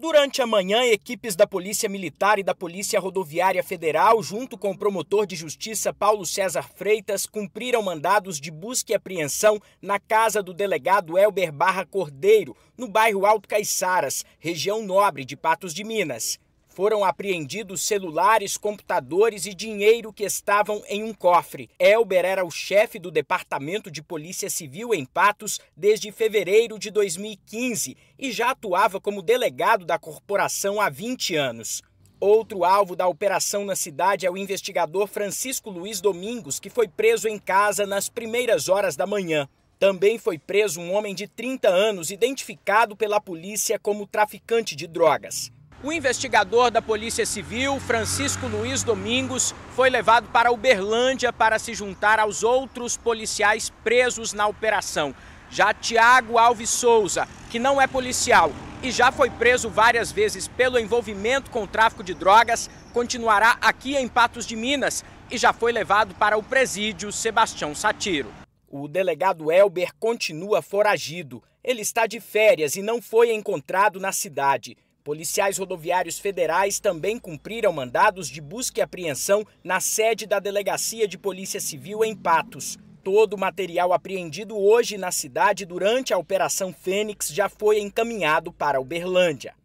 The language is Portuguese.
Durante a manhã, equipes da Polícia Militar e da Polícia Rodoviária Federal, junto com o promotor de justiça Paulo César Freitas, cumpriram mandados de busca e apreensão na casa do delegado Elber Barra Cordeiro, no bairro Alto Caiçaras, região nobre de Patos de Minas. Foram apreendidos celulares, computadores e dinheiro que estavam em um cofre. Elber era o chefe do Departamento de Polícia Civil em Patos desde fevereiro de 2015 e já atuava como delegado da corporação há 20 anos. Outro alvo da operação na cidade é o investigador Francisco Luiz Domingos, que foi preso em casa nas primeiras horas da manhã. Também foi preso um homem de 30 anos, identificado pela polícia como traficante de drogas. O investigador da Polícia Civil, Francisco Luiz Domingos, foi levado para Uberlândia para se juntar aos outros policiais presos na operação. Já Tiago Alves Souza, que não é policial e já foi preso várias vezes pelo envolvimento com o tráfico de drogas, continuará aqui em Patos de Minas e já foi levado para o presídio Sebastião Satiro. O delegado Elber continua foragido. Ele está de férias e não foi encontrado na cidade. Policiais rodoviários federais também cumpriram mandados de busca e apreensão na sede da Delegacia de Polícia Civil em Patos. Todo o material apreendido hoje na cidade durante a Operação Fênix já foi encaminhado para Uberlândia.